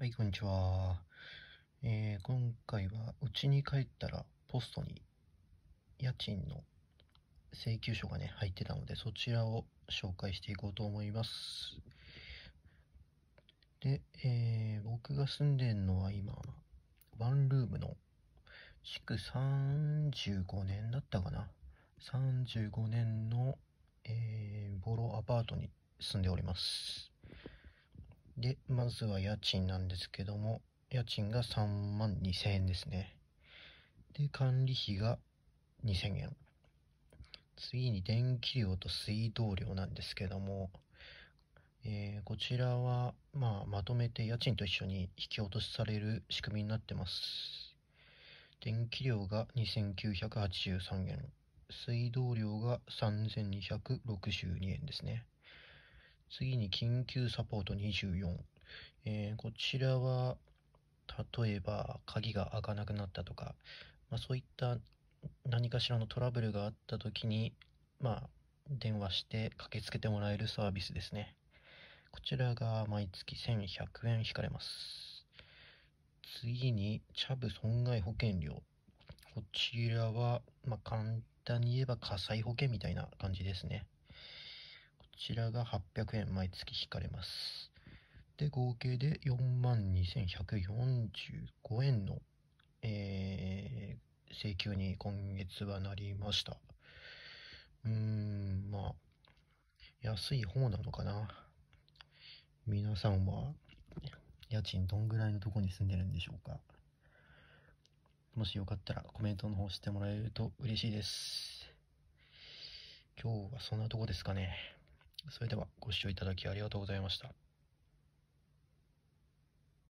はい、こんにちは。えー、今回は、うちに帰ったら、ポストに、家賃の請求書がね、入ってたので、そちらを紹介していこうと思います。で、えー、僕が住んでるのは今、ワンルームの、築35年だったかな。35年の、えー、ボロアパートに住んでおります。で、まずは家賃なんですけども、家賃が3万2000円ですね。で、管理費が2000円。次に電気料と水道料なんですけども、えー、こちらは、まあ、まとめて家賃と一緒に引き落としされる仕組みになってます。電気料が2983円、水道料が3262円ですね。次に緊急サポート24。えー、こちらは、例えば鍵が開かなくなったとか、まあ、そういった何かしらのトラブルがあった時に、まあ、電話して駆けつけてもらえるサービスですね。こちらが毎月1100円引かれます。次に、チャブ損害保険料。こちらは、まあ、簡単に言えば火災保険みたいな感じですね。ちらが800円毎月引かれます。で、合計で42,145円の、えー、請求に今月はなりました。うーん、まあ、安い方なのかな。皆さんは、家賃どんぐらいのとこに住んでるんでしょうか。もしよかったらコメントの方してもらえると嬉しいです。今日はそんなとこですかね。それではご視聴いただきありがとうございました。